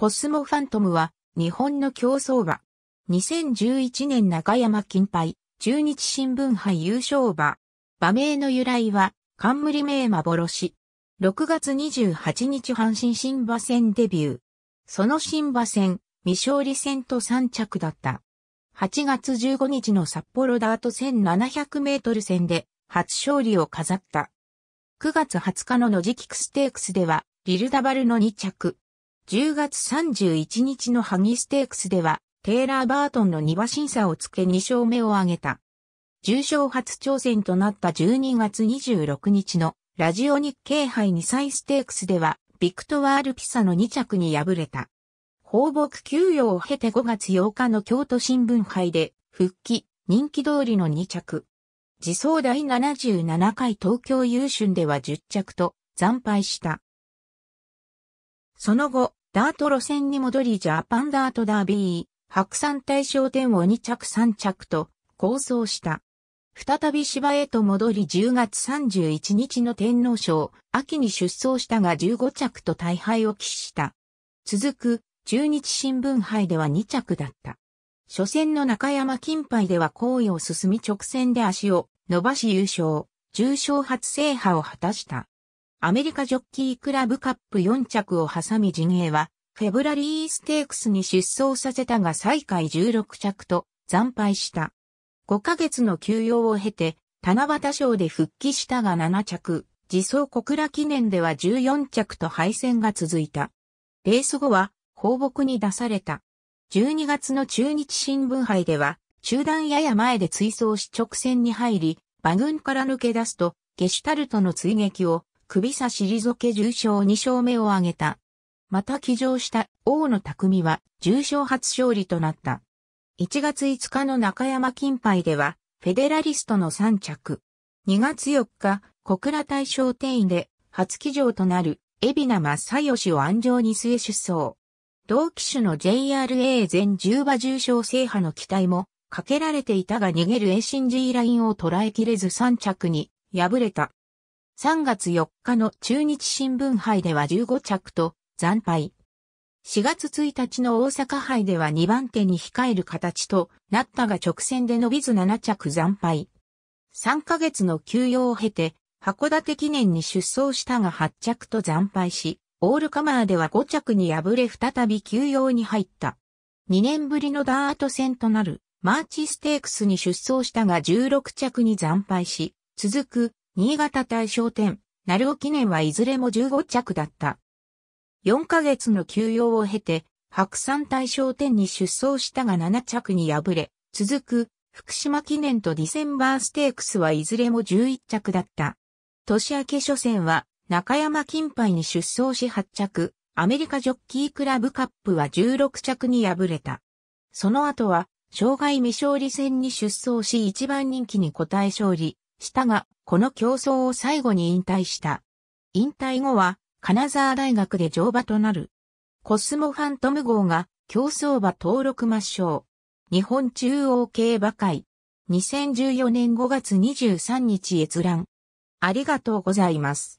コスモファントムは、日本の競争馬。2011年中山金杯、中日新聞杯優勝馬。馬名の由来は、冠名幻。6月28日阪神新馬戦デビュー。その新馬戦、未勝利戦と3着だった。8月15日の札幌ダート1700メートル戦で初勝利を飾った。9月20日のノジキクステークスでは、リルダバルの2着。10月31日のハギステークスでは、テイラー・バートンの2審査をつけ2勝目を挙げた。重賞初挑戦となった12月26日のラジオ日経杯2歳ステークスでは、ビクトワール・ピサの2着に敗れた。放牧休養を経て5月8日の京都新聞杯で復帰、人気通りの2着。自走第77回東京優春では10着と惨敗した。その後、ダート路線に戻りジャパンダートダービー、白山大賞典を2着3着と構想した。再び芝へと戻り10月31日の天皇賞、秋に出走したが15着と大敗を喫した。続く、中日新聞杯では2着だった。初戦の中山金杯では行為を進み直線で足を伸ばし優勝、重賞初制覇を果たした。アメリカジョッキークラブカップ4着を挟み陣営はフェブラリーステークスに出走させたが最下位16着と惨敗した。5ヶ月の休養を経て、七夕賞で復帰したが7着、自走小倉記念では14着と敗戦が続いた。レース後は放牧に出された。12月の中日新聞杯では、中段やや前で追走し直線に入り、馬群から抜け出すと、ゲシュタルトの追撃を、首差し退け重傷2勝目を挙げた。また騎乗した大野匠は重賞初勝利となった。1月5日の中山金杯では、フェデラリストの3着。2月4日、小倉大賞定員で初騎乗となる海老名正義を安城に据え出走。同騎手の JRA 全10馬重賞制覇の期待もかけられていたが逃げる A ラインを捉えきれず3着に敗れた。3月4日の中日新聞杯では15着と惨敗。4月1日の大阪杯では2番手に控える形となったが直線で伸びず7着惨敗。3ヶ月の休養を経て、函館記念に出走したが8着と惨敗し、オールカマーでは5着に敗れ再び休養に入った。2年ぶりのダート戦となるマーチステークスに出走したが16着に惨敗し、続く新潟大賞店、鳴尾記念はいずれも15着だった。4ヶ月の休養を経て、白山大賞店に出走したが7着に敗れ、続く、福島記念とディセンバーステークスはいずれも11着だった。年明け初戦は、中山金杯に出走し8着、アメリカジョッキークラブカップは16着に敗れた。その後は、障害未勝利戦に出走し一番人気に応え勝利したが、この競争を最後に引退した。引退後は、金沢大学で乗馬となる。コスモファントム号が競走馬登録抹消。日本中央競馬会。2014年5月23日閲覧。ありがとうございます。